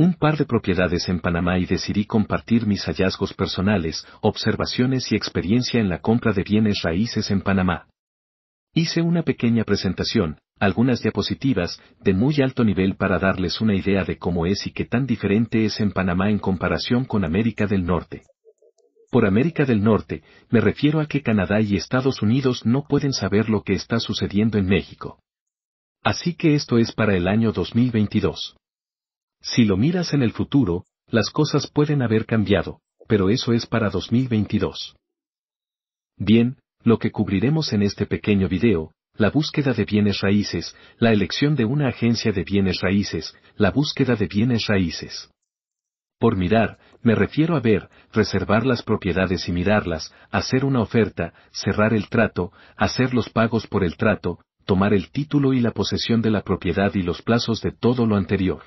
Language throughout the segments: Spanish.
un par de propiedades en Panamá y decidí compartir mis hallazgos personales, observaciones y experiencia en la compra de bienes raíces en Panamá. Hice una pequeña presentación, algunas diapositivas, de muy alto nivel para darles una idea de cómo es y qué tan diferente es en Panamá en comparación con América del Norte. Por América del Norte, me refiero a que Canadá y Estados Unidos no pueden saber lo que está sucediendo en México. Así que esto es para el año 2022. Si lo miras en el futuro, las cosas pueden haber cambiado, pero eso es para 2022. Bien, lo que cubriremos en este pequeño video, la búsqueda de bienes raíces, la elección de una agencia de bienes raíces, la búsqueda de bienes raíces. Por mirar, me refiero a ver, reservar las propiedades y mirarlas, hacer una oferta, cerrar el trato, hacer los pagos por el trato, tomar el título y la posesión de la propiedad y los plazos de todo lo anterior.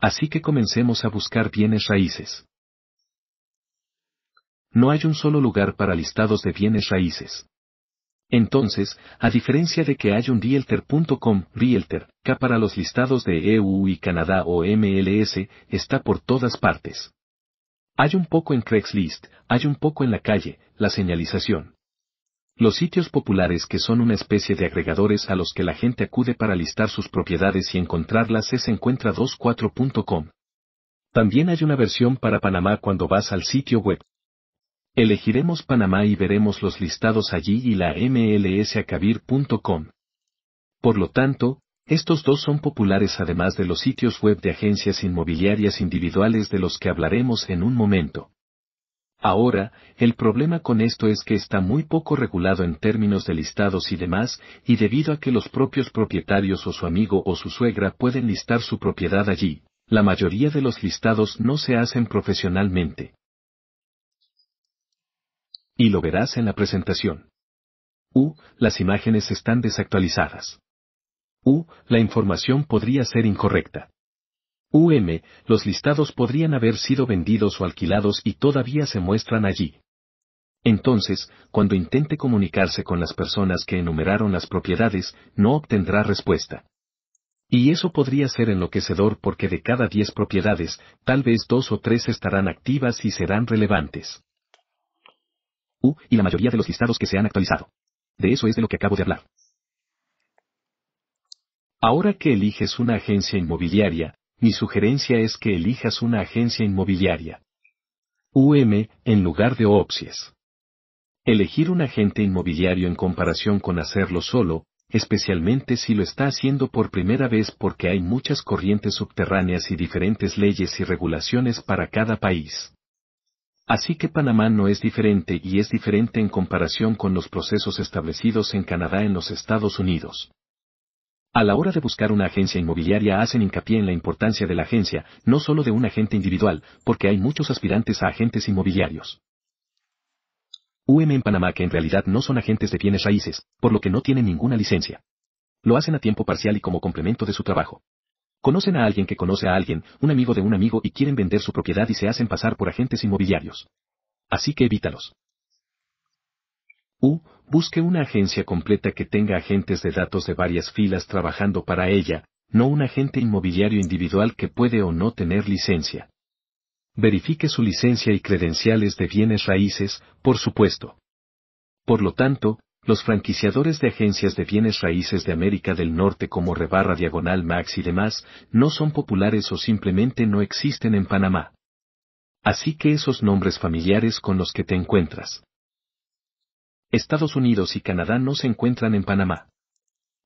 Así que comencemos a buscar bienes raíces. No hay un solo lugar para listados de bienes raíces. Entonces, a diferencia de que hay un realtor.com, realtor, K para los listados de EU y Canadá o MLS, está por todas partes. Hay un poco en Craigslist, hay un poco en la calle, la señalización los sitios populares que son una especie de agregadores a los que la gente acude para listar sus propiedades y encontrarlas es encuentra24.com. También hay una versión para Panamá cuando vas al sitio web. Elegiremos Panamá y veremos los listados allí y la mlsacabir.com. Por lo tanto, estos dos son populares además de los sitios web de agencias inmobiliarias individuales de los que hablaremos en un momento. Ahora, el problema con esto es que está muy poco regulado en términos de listados y demás, y debido a que los propios propietarios o su amigo o su suegra pueden listar su propiedad allí, la mayoría de los listados no se hacen profesionalmente. Y lo verás en la presentación. U, las imágenes están desactualizadas. U, la información podría ser incorrecta. UM, los listados podrían haber sido vendidos o alquilados y todavía se muestran allí. Entonces, cuando intente comunicarse con las personas que enumeraron las propiedades, no obtendrá respuesta. Y eso podría ser enloquecedor porque de cada diez propiedades, tal vez dos o tres estarán activas y serán relevantes. U, y la mayoría de los listados que se han actualizado. De eso es de lo que acabo de hablar. Ahora que eliges una agencia inmobiliaria, mi sugerencia es que elijas una agencia inmobiliaria. UM, en lugar de Opsies. Elegir un agente inmobiliario en comparación con hacerlo solo, especialmente si lo está haciendo por primera vez porque hay muchas corrientes subterráneas y diferentes leyes y regulaciones para cada país. Así que Panamá no es diferente y es diferente en comparación con los procesos establecidos en Canadá en los Estados Unidos. A la hora de buscar una agencia inmobiliaria hacen hincapié en la importancia de la agencia, no solo de un agente individual, porque hay muchos aspirantes a agentes inmobiliarios. UM en Panamá que en realidad no son agentes de bienes raíces, por lo que no tienen ninguna licencia. Lo hacen a tiempo parcial y como complemento de su trabajo. Conocen a alguien que conoce a alguien, un amigo de un amigo y quieren vender su propiedad y se hacen pasar por agentes inmobiliarios. Así que evítalos. U. Busque una agencia completa que tenga agentes de datos de varias filas trabajando para ella, no un agente inmobiliario individual que puede o no tener licencia. Verifique su licencia y credenciales de bienes raíces, por supuesto. Por lo tanto, los franquiciadores de agencias de bienes raíces de América del Norte como Rebarra Diagonal Max y demás, no son populares o simplemente no existen en Panamá. Así que esos nombres familiares con los que te encuentras. Estados Unidos y Canadá no se encuentran en Panamá.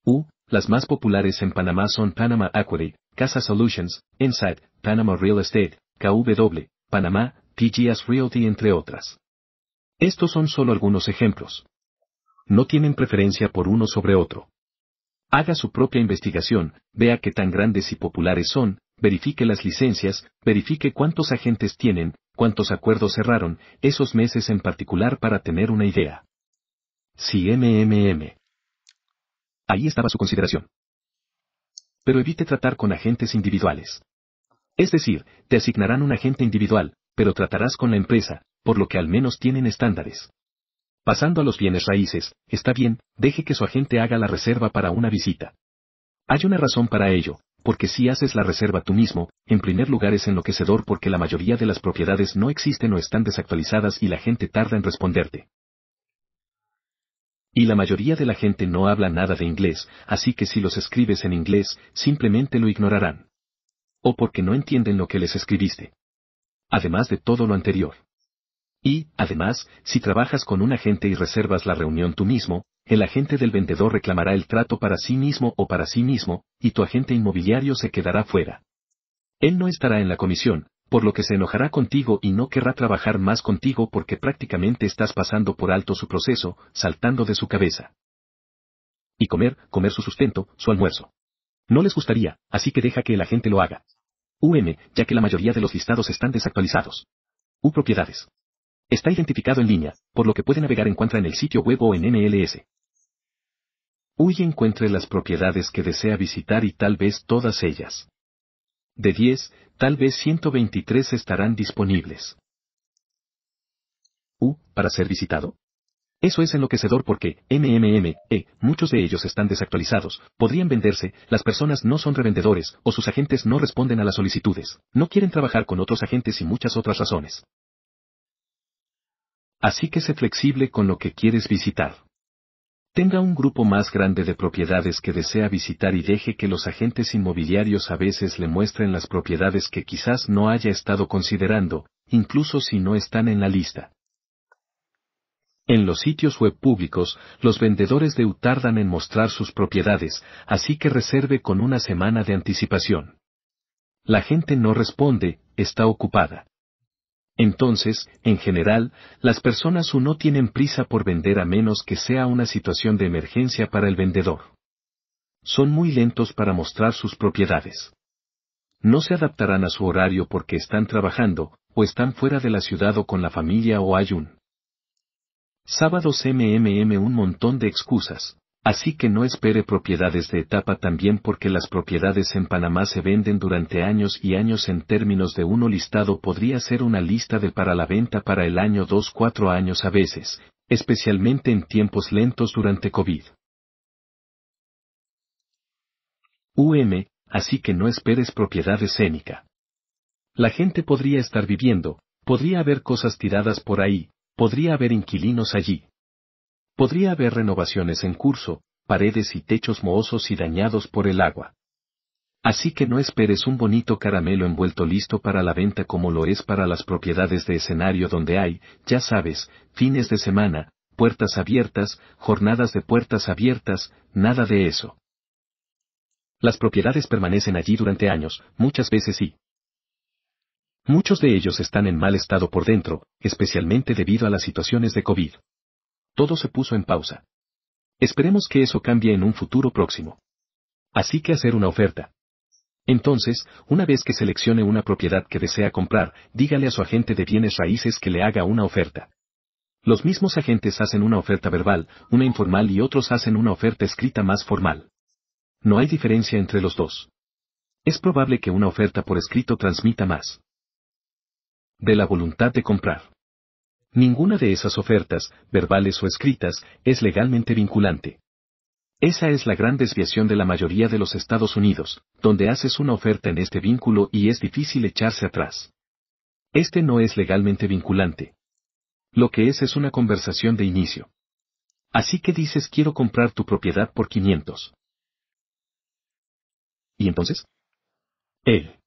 U. Las más populares en Panamá son Panama Equity, Casa Solutions, Inside, Panama Real Estate, KW, Panamá, TGS Realty entre otras. Estos son solo algunos ejemplos. No tienen preferencia por uno sobre otro. Haga su propia investigación, vea qué tan grandes y populares son, verifique las licencias, verifique cuántos agentes tienen, cuántos acuerdos cerraron, esos meses en particular para tener una idea. Si MMM. Ahí estaba su consideración. Pero evite tratar con agentes individuales. Es decir, te asignarán un agente individual, pero tratarás con la empresa, por lo que al menos tienen estándares. Pasando a los bienes raíces, está bien, deje que su agente haga la reserva para una visita. Hay una razón para ello, porque si haces la reserva tú mismo, en primer lugar es enloquecedor porque la mayoría de las propiedades no existen o están desactualizadas y la gente tarda en responderte. Y la mayoría de la gente no habla nada de inglés, así que si los escribes en inglés, simplemente lo ignorarán. O porque no entienden lo que les escribiste. Además de todo lo anterior. Y, además, si trabajas con un agente y reservas la reunión tú mismo, el agente del vendedor reclamará el trato para sí mismo o para sí mismo, y tu agente inmobiliario se quedará fuera. Él no estará en la comisión, por lo que se enojará contigo y no querrá trabajar más contigo porque prácticamente estás pasando por alto su proceso, saltando de su cabeza. Y comer, comer su sustento, su almuerzo. No les gustaría, así que deja que la gente lo haga. UM, ya que la mayoría de los listados están desactualizados. U propiedades. Está identificado en línea, por lo que puede navegar encuentra en el sitio web o en MLS. Y encuentre las propiedades que desea visitar y tal vez todas ellas. De 10, tal vez 123 estarán disponibles. U, para ser visitado. Eso es enloquecedor porque, MMM, eh, muchos de ellos están desactualizados, podrían venderse, las personas no son revendedores, o sus agentes no responden a las solicitudes, no quieren trabajar con otros agentes y muchas otras razones. Así que sé flexible con lo que quieres visitar tenga un grupo más grande de propiedades que desea visitar y deje que los agentes inmobiliarios a veces le muestren las propiedades que quizás no haya estado considerando, incluso si no están en la lista. En los sitios web públicos, los vendedores de U tardan en mostrar sus propiedades, así que reserve con una semana de anticipación. La gente no responde, está ocupada. Entonces, en general, las personas o no tienen prisa por vender a menos que sea una situación de emergencia para el vendedor. Son muy lentos para mostrar sus propiedades. No se adaptarán a su horario porque están trabajando, o están fuera de la ciudad o con la familia o hay un. Sábados MMM un montón de excusas, Así que no espere propiedades de etapa también porque las propiedades en Panamá se venden durante años y años en términos de uno listado podría ser una lista de para la venta para el año 2-4 años a veces, especialmente en tiempos lentos durante COVID. UM, así que no esperes propiedad escénica. La gente podría estar viviendo, podría haber cosas tiradas por ahí, podría haber inquilinos allí podría haber renovaciones en curso, paredes y techos mohosos y dañados por el agua. Así que no esperes un bonito caramelo envuelto listo para la venta como lo es para las propiedades de escenario donde hay, ya sabes, fines de semana, puertas abiertas, jornadas de puertas abiertas, nada de eso. Las propiedades permanecen allí durante años, muchas veces sí. muchos de ellos están en mal estado por dentro, especialmente debido a las situaciones de COVID todo se puso en pausa. Esperemos que eso cambie en un futuro próximo. Así que hacer una oferta. Entonces, una vez que seleccione una propiedad que desea comprar, dígale a su agente de bienes raíces que le haga una oferta. Los mismos agentes hacen una oferta verbal, una informal y otros hacen una oferta escrita más formal. No hay diferencia entre los dos. Es probable que una oferta por escrito transmita más de la voluntad de comprar ninguna de esas ofertas, verbales o escritas, es legalmente vinculante. Esa es la gran desviación de la mayoría de los Estados Unidos, donde haces una oferta en este vínculo y es difícil echarse atrás. Este no es legalmente vinculante. Lo que es es una conversación de inicio. Así que dices quiero comprar tu propiedad por 500. ¿Y entonces? Él.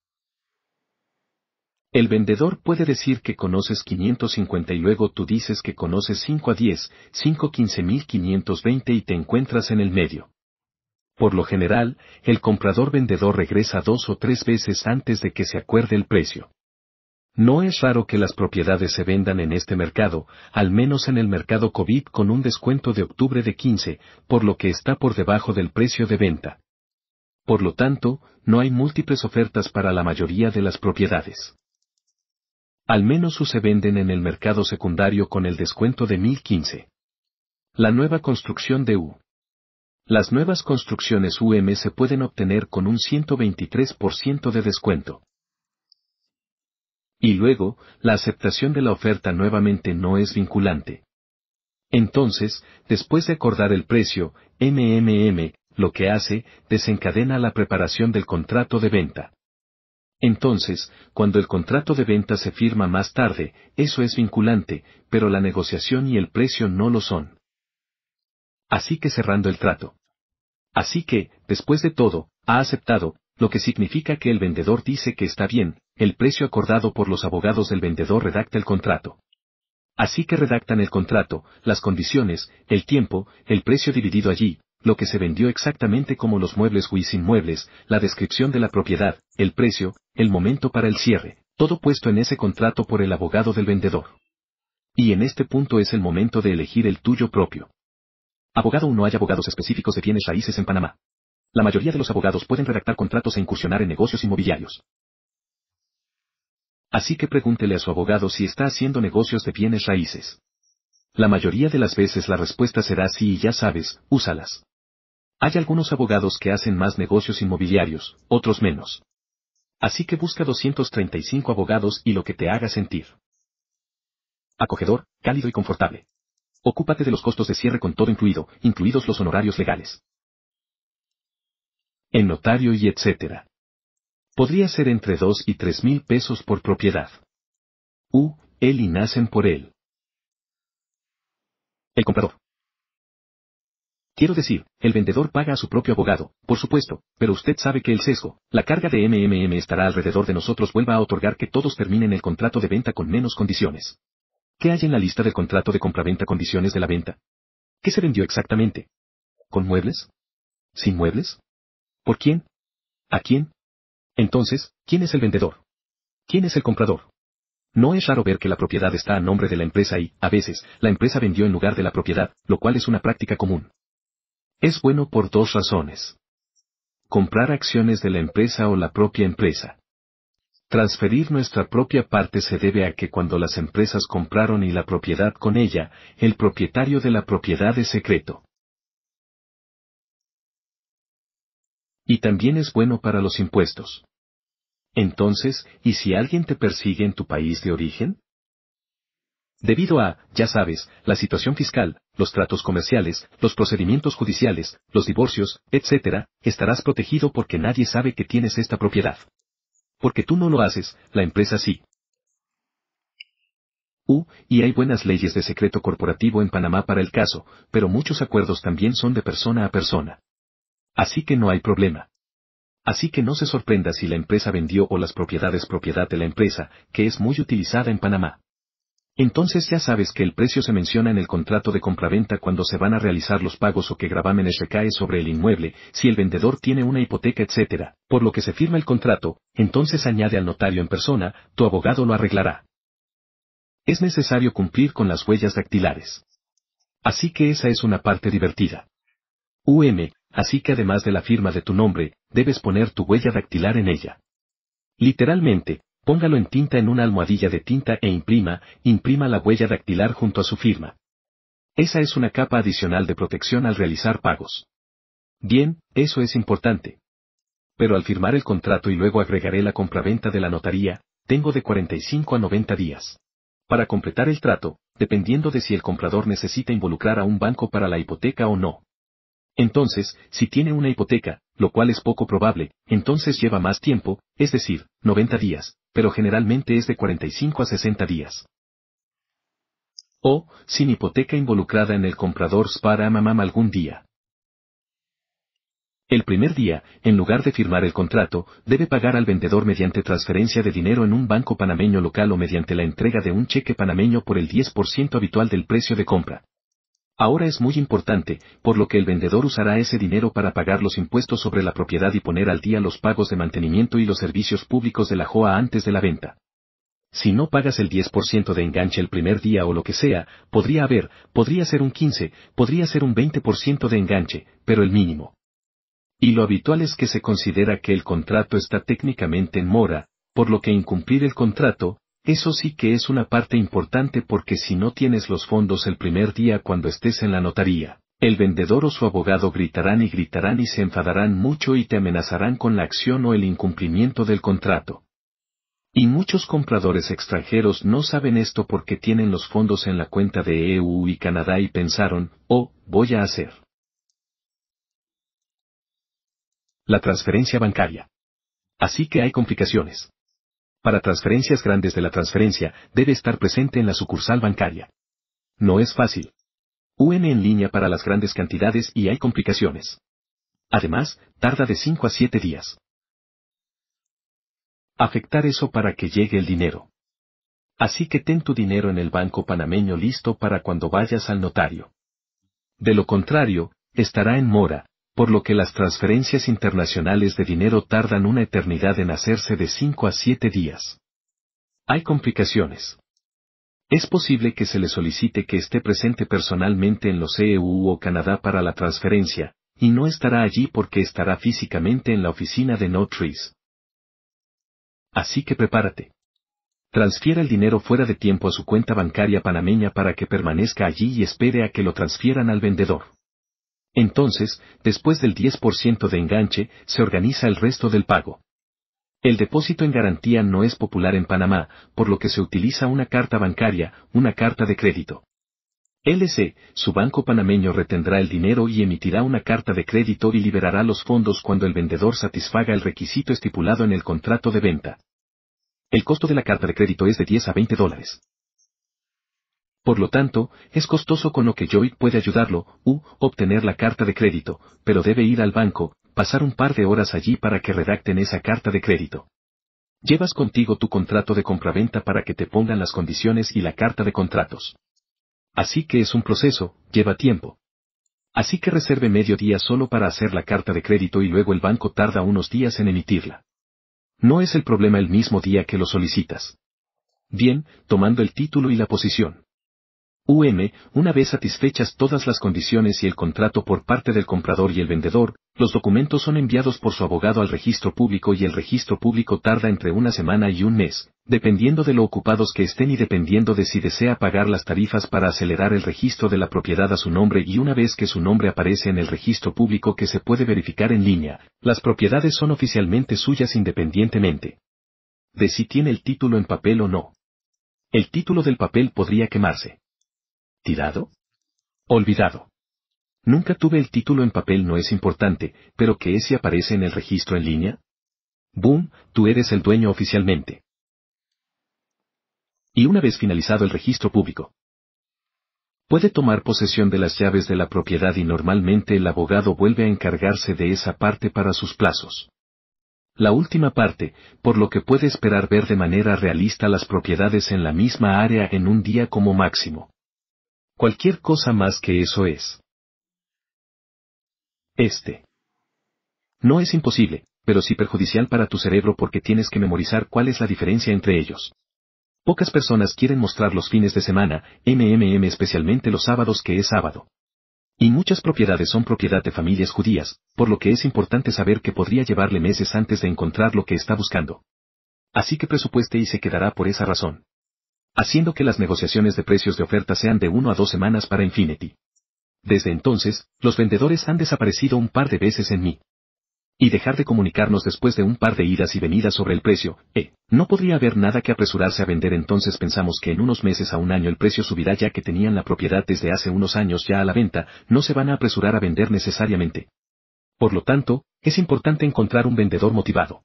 El vendedor puede decir que conoces 550 y luego tú dices que conoces 5 a 10, 5 15520 y te encuentras en el medio. Por lo general, el comprador-vendedor regresa dos o tres veces antes de que se acuerde el precio. No es raro que las propiedades se vendan en este mercado, al menos en el mercado COVID con un descuento de octubre de 15, por lo que está por debajo del precio de venta. Por lo tanto, no hay múltiples ofertas para la mayoría de las propiedades. Al menos U se venden en el mercado secundario con el descuento de 1015. La nueva construcción de U. Las nuevas construcciones UM se pueden obtener con un 123% de descuento. Y luego, la aceptación de la oferta nuevamente no es vinculante. Entonces, después de acordar el precio, MMM, lo que hace, desencadena la preparación del contrato de venta. Entonces, cuando el contrato de venta se firma más tarde, eso es vinculante, pero la negociación y el precio no lo son. Así que cerrando el trato. Así que, después de todo, ha aceptado, lo que significa que el vendedor dice que está bien, el precio acordado por los abogados del vendedor redacta el contrato. Así que redactan el contrato, las condiciones, el tiempo, el precio dividido allí, lo que se vendió exactamente como los muebles sin muebles, la descripción de la propiedad, el precio, el momento para el cierre, todo puesto en ese contrato por el abogado del vendedor. Y en este punto es el momento de elegir el tuyo propio. Abogado no Hay abogados específicos de bienes raíces en Panamá. La mayoría de los abogados pueden redactar contratos e incursionar en negocios inmobiliarios. Así que pregúntele a su abogado si está haciendo negocios de bienes raíces. La mayoría de las veces la respuesta será sí y ya sabes, úsalas. Hay algunos abogados que hacen más negocios inmobiliarios, otros menos. Así que busca 235 abogados y lo que te haga sentir. Acogedor, cálido y confortable. Ocúpate de los costos de cierre con todo incluido, incluidos los honorarios legales. El notario y etc. Podría ser entre 2 y 3 mil pesos por propiedad. U, él y nacen por él. El comprador. Quiero decir, el vendedor paga a su propio abogado, por supuesto, pero usted sabe que el sesgo, la carga de MMM estará alrededor de nosotros vuelva a otorgar que todos terminen el contrato de venta con menos condiciones. ¿Qué hay en la lista del contrato de compraventa condiciones de la venta? ¿Qué se vendió exactamente? ¿Con muebles? ¿Sin muebles? ¿Por quién? ¿A quién? Entonces, ¿quién es el vendedor? ¿Quién es el comprador? No es raro ver que la propiedad está a nombre de la empresa y, a veces, la empresa vendió en lugar de la propiedad, lo cual es una práctica común. Es bueno por dos razones. Comprar acciones de la empresa o la propia empresa. Transferir nuestra propia parte se debe a que cuando las empresas compraron y la propiedad con ella, el propietario de la propiedad es secreto. Y también es bueno para los impuestos. Entonces, ¿y si alguien te persigue en tu país de origen? Debido a, ya sabes, la situación fiscal, los tratos comerciales, los procedimientos judiciales, los divorcios, etc., estarás protegido porque nadie sabe que tienes esta propiedad. Porque tú no lo haces, la empresa sí. U, y hay buenas leyes de secreto corporativo en Panamá para el caso, pero muchos acuerdos también son de persona a persona. Así que no hay problema. Así que no se sorprenda si la empresa vendió o las propiedades propiedad de la empresa, que es muy utilizada en Panamá. Entonces ya sabes que el precio se menciona en el contrato de compraventa cuando se van a realizar los pagos o que gravámenes recae sobre el inmueble, si el vendedor tiene una hipoteca, etc. Por lo que se firma el contrato, entonces añade al notario en persona, tu abogado lo arreglará. Es necesario cumplir con las huellas dactilares. Así que esa es una parte divertida. UM, así que además de la firma de tu nombre, debes poner tu huella dactilar en ella. Literalmente, Póngalo en tinta en una almohadilla de tinta e imprima, imprima la huella dactilar junto a su firma. Esa es una capa adicional de protección al realizar pagos. Bien, eso es importante. Pero al firmar el contrato y luego agregaré la compraventa de la notaría, tengo de 45 a 90 días. Para completar el trato, dependiendo de si el comprador necesita involucrar a un banco para la hipoteca o no. Entonces, si tiene una hipoteca, lo cual es poco probable, entonces lleva más tiempo, es decir, 90 días, pero generalmente es de 45 a 60 días. O, sin hipoteca involucrada en el comprador para mamá algún día. El primer día, en lugar de firmar el contrato, debe pagar al vendedor mediante transferencia de dinero en un banco panameño local o mediante la entrega de un cheque panameño por el 10% habitual del precio de compra. Ahora es muy importante, por lo que el vendedor usará ese dinero para pagar los impuestos sobre la propiedad y poner al día los pagos de mantenimiento y los servicios públicos de la JOA antes de la venta. Si no pagas el 10% de enganche el primer día o lo que sea, podría haber, podría ser un 15, podría ser un 20% de enganche, pero el mínimo. Y lo habitual es que se considera que el contrato está técnicamente en mora, por lo que incumplir el contrato, eso sí que es una parte importante porque si no tienes los fondos el primer día cuando estés en la notaría, el vendedor o su abogado gritarán y gritarán y se enfadarán mucho y te amenazarán con la acción o el incumplimiento del contrato. Y muchos compradores extranjeros no saben esto porque tienen los fondos en la cuenta de EU y Canadá y pensaron, oh, voy a hacer. La transferencia bancaria. Así que hay complicaciones para transferencias grandes de la transferencia, debe estar presente en la sucursal bancaria. No es fácil. UN en línea para las grandes cantidades y hay complicaciones. Además, tarda de 5 a 7 días. Afectar eso para que llegue el dinero. Así que ten tu dinero en el banco panameño listo para cuando vayas al notario. De lo contrario, estará en mora, por lo que las transferencias internacionales de dinero tardan una eternidad en hacerse de 5 a 7 días. Hay complicaciones. Es posible que se le solicite que esté presente personalmente en los EU o Canadá para la transferencia, y no estará allí porque estará físicamente en la oficina de No Trees. Así que prepárate. Transfiera el dinero fuera de tiempo a su cuenta bancaria panameña para que permanezca allí y espere a que lo transfieran al vendedor. Entonces, después del 10% de enganche, se organiza el resto del pago. El depósito en garantía no es popular en Panamá, por lo que se utiliza una carta bancaria, una carta de crédito. LC, su banco panameño retendrá el dinero y emitirá una carta de crédito y liberará los fondos cuando el vendedor satisfaga el requisito estipulado en el contrato de venta. El costo de la carta de crédito es de 10 a 20 dólares. Por lo tanto, es costoso con lo que Joy puede ayudarlo, u obtener la carta de crédito, pero debe ir al banco, pasar un par de horas allí para que redacten esa carta de crédito. Llevas contigo tu contrato de compraventa para que te pongan las condiciones y la carta de contratos. Así que es un proceso, lleva tiempo. Así que reserve medio día solo para hacer la carta de crédito y luego el banco tarda unos días en emitirla. No es el problema el mismo día que lo solicitas. Bien, tomando el título y la posición. UM, una vez satisfechas todas las condiciones y el contrato por parte del comprador y el vendedor, los documentos son enviados por su abogado al registro público y el registro público tarda entre una semana y un mes, dependiendo de lo ocupados que estén y dependiendo de si desea pagar las tarifas para acelerar el registro de la propiedad a su nombre y una vez que su nombre aparece en el registro público que se puede verificar en línea, las propiedades son oficialmente suyas independientemente de si tiene el título en papel o no. El título del papel podría quemarse. ¿Tirado? Olvidado. Nunca tuve el título en papel no es importante, pero que ese aparece en el registro en línea? Boom, tú eres el dueño oficialmente. Y una vez finalizado el registro público, puede tomar posesión de las llaves de la propiedad y normalmente el abogado vuelve a encargarse de esa parte para sus plazos. La última parte, por lo que puede esperar ver de manera realista las propiedades en la misma área en un día como máximo. Cualquier cosa más que eso es. Este. No es imposible, pero sí perjudicial para tu cerebro porque tienes que memorizar cuál es la diferencia entre ellos. Pocas personas quieren mostrar los fines de semana, MMM especialmente los sábados que es sábado. Y muchas propiedades son propiedad de familias judías, por lo que es importante saber que podría llevarle meses antes de encontrar lo que está buscando. Así que presupueste y se quedará por esa razón haciendo que las negociaciones de precios de oferta sean de uno a dos semanas para Infinity. Desde entonces, los vendedores han desaparecido un par de veces en mí. Y dejar de comunicarnos después de un par de idas y venidas sobre el precio, eh, no podría haber nada que apresurarse a vender entonces pensamos que en unos meses a un año el precio subirá ya que tenían la propiedad desde hace unos años ya a la venta, no se van a apresurar a vender necesariamente. Por lo tanto, es importante encontrar un vendedor motivado.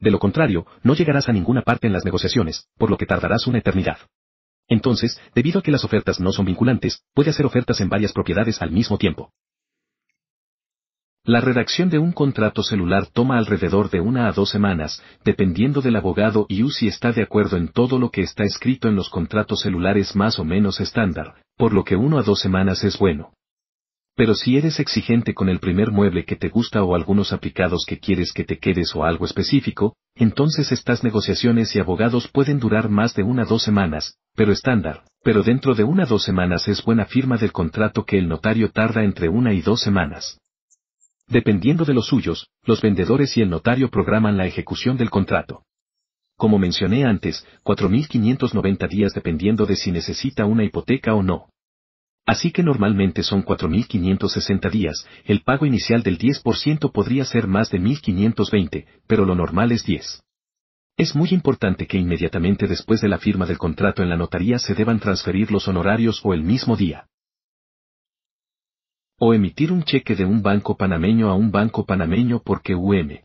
De lo contrario, no llegarás a ninguna parte en las negociaciones, por lo que tardarás una eternidad. Entonces, debido a que las ofertas no son vinculantes, puede hacer ofertas en varias propiedades al mismo tiempo. La redacción de un contrato celular toma alrededor de una a dos semanas, dependiendo del abogado y si está de acuerdo en todo lo que está escrito en los contratos celulares más o menos estándar, por lo que uno a dos semanas es bueno pero si eres exigente con el primer mueble que te gusta o algunos aplicados que quieres que te quedes o algo específico, entonces estas negociaciones y abogados pueden durar más de una dos semanas, pero estándar, pero dentro de una dos semanas es buena firma del contrato que el notario tarda entre una y dos semanas. Dependiendo de los suyos, los vendedores y el notario programan la ejecución del contrato. Como mencioné antes, 4.590 días dependiendo de si necesita una hipoteca o no. Así que normalmente son 4.560 días, el pago inicial del 10% podría ser más de 1.520, pero lo normal es 10. Es muy importante que inmediatamente después de la firma del contrato en la notaría se deban transferir los honorarios o el mismo día. O emitir un cheque de un banco panameño a un banco panameño porque UM.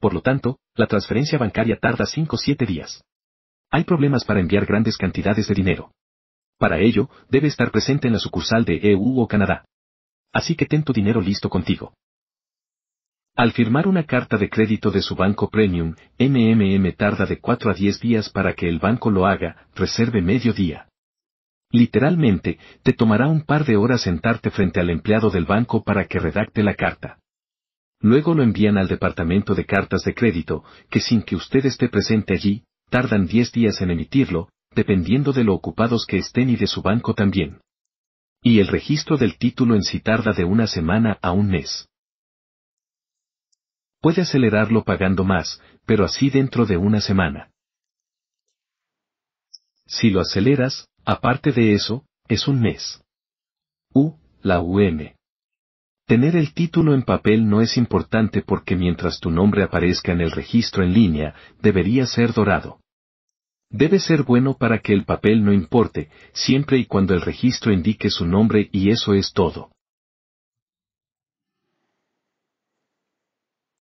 Por lo tanto, la transferencia bancaria tarda 5 o 7 días. Hay problemas para enviar grandes cantidades de dinero. Para ello, debe estar presente en la sucursal de EU o Canadá. Así que ten tu dinero listo contigo. Al firmar una carta de crédito de su banco Premium, MMM tarda de 4 a 10 días para que el banco lo haga, reserve medio día. Literalmente, te tomará un par de horas sentarte frente al empleado del banco para que redacte la carta. Luego lo envían al departamento de cartas de crédito, que sin que usted esté presente allí, tardan 10 días en emitirlo, dependiendo de lo ocupados que estén y de su banco también. Y el registro del título en sí tarda de una semana a un mes. Puede acelerarlo pagando más, pero así dentro de una semana. Si lo aceleras, aparte de eso, es un mes. U, la UM. Tener el título en papel no es importante porque mientras tu nombre aparezca en el registro en línea, debería ser dorado. Debe ser bueno para que el papel no importe, siempre y cuando el registro indique su nombre y eso es todo.